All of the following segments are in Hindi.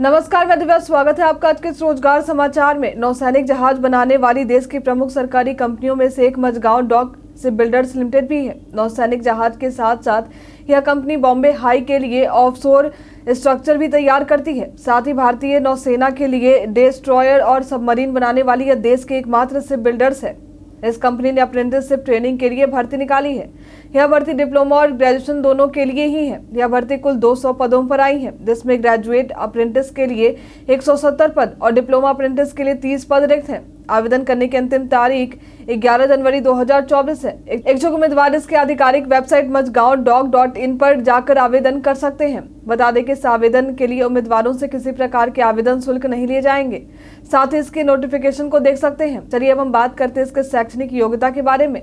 नमस्कार मैं दिव्या स्वागत है आपका आज के रोजगार समाचार में नौसैनिक जहाज बनाने वाली देश की प्रमुख सरकारी कंपनियों में से एक मजगांव डॉक से बिल्डर्स लिमिटेड भी है नौसैनिक जहाज के साथ साथ यह कंपनी बॉम्बे हाई के लिए ऑफशोर स्ट्रक्चर भी तैयार करती है साथ ही भारतीय नौसेना के लिए डेस्ट्रॉयर और सबमरीन बनाने वाली यह देश के एकमात्र सिप बिल्डर्स है इस कंपनी ने अप्रेंटिसशिप ट्रेनिंग के लिए भर्ती निकाली है यह भर्ती डिप्लोमा और ग्रेजुएशन दोनों के लिए ही है यह भर्ती कुल 200 पदों पर आई है जिसमें ग्रेजुएट अप्रेंटिस के लिए 170 पद और डिप्लोमा अप्रेंटिस के लिए 30 पद रिक्त हैं आवेदन करने की अंतिम तारीख 11 जनवरी 2024 है इच्छुक उम्मीदवार इसके आधिकारिक website Mazagon dock dot in पर जाकर आवेदन कर सकते हैं बता दें कि इस आवेदन के लिए उम्मीदवारों से किसी प्रकार के आवेदन शुल्क नहीं लिए जाएंगे साथ ही इसके नोटिफिकेशन को देख सकते हैं चलिए अब हम बात करते हैं इसके शैक्षणिक योग्यता के बारे में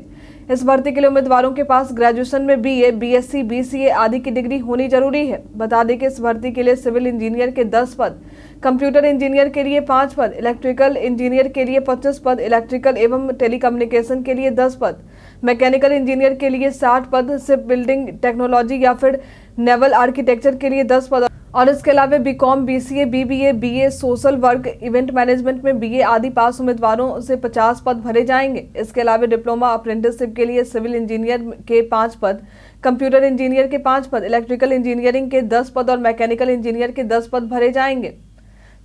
इस भर्ती के लिए उम्मीदवारों के पास ग्रेजुएशन में बीए, बीएससी, बीसीए आदि की डिग्री होनी जरूरी है बता दें कि इस भर्ती के लिए सिविल इंजीनियर के 10 पद कंप्यूटर इंजीनियर के लिए 5 पद इलेक्ट्रिकल इंजीनियर के लिए 25 पद इलेक्ट्रिकल एवं टेलीकम्युनिकेशन के लिए 10 पद मैकेनिकल इंजीनियर के लिए साठ पद सिर्फ बिल्डिंग टेक्नोलॉजी या फिर नेवल आर्किटेक्चर के लिए दस पद और इसके अलावा B com B C A B B A B A social work event management में बी ए आदि पास उम्मीदवारों से पचास पद भरे जाएंगे इसके अलावा डिप्लोमा अप्रेंटिसशिप के लिए सिविल इंजीनियर के पाँच पद कंप्यूटर इंजीनियर के पाँच पद इलेक्ट्रिकल इंजीनियरिंग के दस पद और मैकेनिकल इंजीनियर के दस पद भरे जाएंगे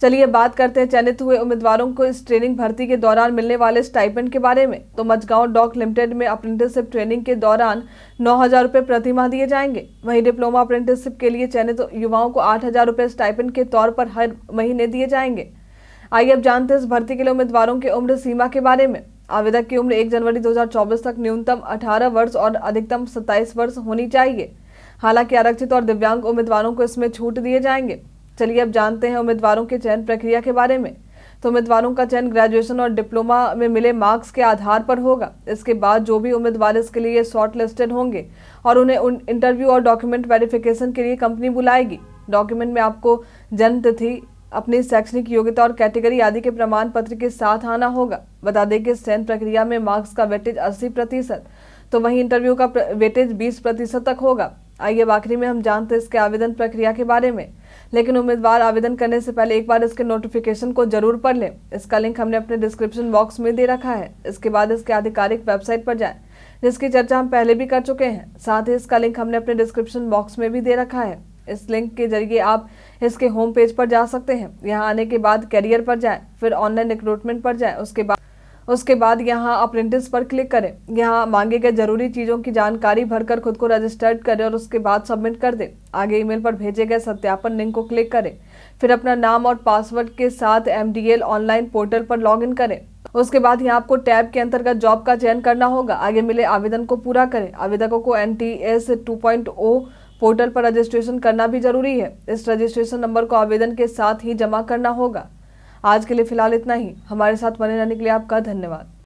चलिए बात करते हैं चयनित हुए उम्मीदवारों को इस ट्रेनिंग भर्ती के दौरान मिलने वाले स्टाइपेंड के बारे में तो मजगांव डॉक लिमिटेड में अप्रेंटिसशिप ट्रेनिंग के दौरान नौ हजार रुपये प्रति माह दिए जाएंगे वहीं डिप्लोमा अप्रेंटिसशिप के लिए चयनित युवाओं को आठ हजार रुपये स्टाइपेंड के तौर पर हर महीने दिए जाएंगे आइए अब जानते हैं इस भर्ती के लिए उम्मीदवारों की उम्र सीमा के बारे में आवेदक की उम्र एक जनवरी दो तक न्यूनतम अठारह वर्ष और अधिकतम सत्ताईस वर्ष होनी चाहिए हालांकि आरक्षित और दिव्यांग उम्मीदवारों को इसमें छूट दिए जाएंगे चलिए अब जानते हैं उम्मीदवारों के चयन प्रक्रिया के बारे में तो उम्मीदवारों का चयन ग्रेजुएशन और डिप्लोमा में मिले मार्क्स के आधार पर होगा इसके बाद जो भी उम्मीदवार इसके लिए शॉर्ट लिस्टेड होंगे और उन्हें उन इंटरव्यू और डॉक्यूमेंट वेरिफिकेशन के लिए कंपनी बुलाएगी डॉक्यूमेंट में आपको जन्म तिथि अपनी शैक्षणिक योग्यता और कैटेगरी आदि के प्रमाण पत्र के साथ आना होगा बता दें कि चयन प्रक्रिया में मार्क्स का वेटेज अस्सी तो वहीं इंटरव्यू का वेटेज बीस तक होगा आइए बाखरी में हम जानते हैं इसके आवेदन प्रक्रिया के बारे में लेकिन उम्मीदवार आवेदन करने से पहले एक बार इसके नोटिफिकेशन को जरूर पढ़ लें इसका लिंक हमने अपने डिस्क्रिप्शन बॉक्स में दे रखा है इसके बाद इसके आधिकारिक वेबसाइट पर जाएं जिसकी चर्चा हम पहले भी कर चुके हैं साथ ही इसका लिंक हमने अपने डिस्क्रिप्शन बॉक्स में भी दे रखा है इस लिंक के जरिए आप इसके होम पेज पर जा सकते हैं यहाँ आने के बाद कैरियर पर जाए फिर ऑनलाइन रिक्रूटमेंट पर जाए उसके बाद उसके बाद यहाँ अप्रेंटिस पर क्लिक करें यहाँ मांगे गए जरूरी चीज़ों की जानकारी भरकर खुद को रजिस्टर्ड करें और उसके बाद सबमिट कर दें आगे ईमेल पर भेजे गए सत्यापन लिंक को क्लिक करें फिर अपना नाम और पासवर्ड के साथ एम ऑनलाइन पोर्टल पर लॉग करें उसके बाद यहाँ आपको टैब के अंतर्गत जॉब का चयन करना होगा आगे मिले आवेदन को पूरा करें आवेदकों को N T S two point O portal पर रजिस्ट्रेशन करना भी जरूरी है इस रजिस्ट्रेशन नंबर को आवेदन के साथ ही जमा करना होगा आज के लिए फिलहाल इतना ही हमारे साथ बने रहने के लिए आपका धन्यवाद